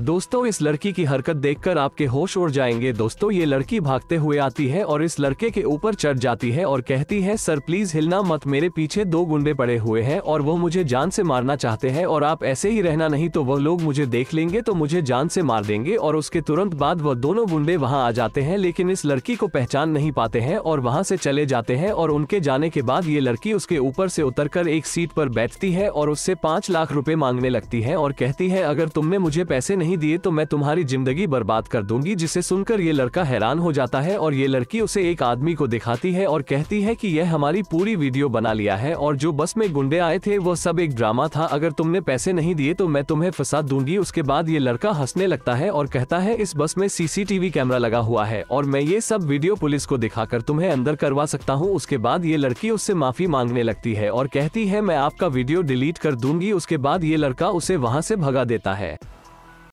दोस्तों इस लड़की की हरकत देखकर आपके होश उड़ जाएंगे दोस्तों ये लड़की भागते हुए आती है और इस लड़के के ऊपर चढ़ जाती है और कहती है सर प्लीज हिलना मत मेरे पीछे दो गुंडे पड़े हुए हैं और वो मुझे जान से मारना चाहते हैं और आप ऐसे ही रहना नहीं तो वह लोग मुझे देख लेंगे तो मुझे जान से मार देंगे और उसके तुरंत बाद वह दोनों गुंडे वहाँ आ जाते हैं लेकिन इस लड़की को पहचान नहीं पाते हैं और वहाँ से चले जाते हैं और उनके जाने के बाद ये लड़की उसके ऊपर से उतर एक सीट पर बैठती है और उससे पाँच लाख रूपए मांगने लगती है और कहती है अगर तुमने मुझे पैसे नहीं दिए तो मैं तुम्हारी जिंदगी बर्बाद कर दूंगी जिसे सुनकर ये लड़का हैरान हो जाता है और ये लड़की उसे एक आदमी को दिखाती है और कहती है कि यह हमारी पूरी वीडियो बना लिया है और जो बस में गुंडे आए थे वह सब एक ड्रामा था अगर तुमने पैसे नहीं दिए तो मैं तुम्हें फंसा दूंगी उसके बाद ये लड़का हंसने लगता है और कहता है इस बस में सीसीटीवी कैमरा लगा हुआ है और मैं ये सब वीडियो पुलिस को दिखाकर तुम्हें अंदर करवा सकता हूँ उसके बाद ये लड़की उससे माफी मांगने लगती है और कहती है मैं आपका वीडियो डिलीट कर दूंगी उसके बाद ये लड़का उसे वहाँ से भगा देता है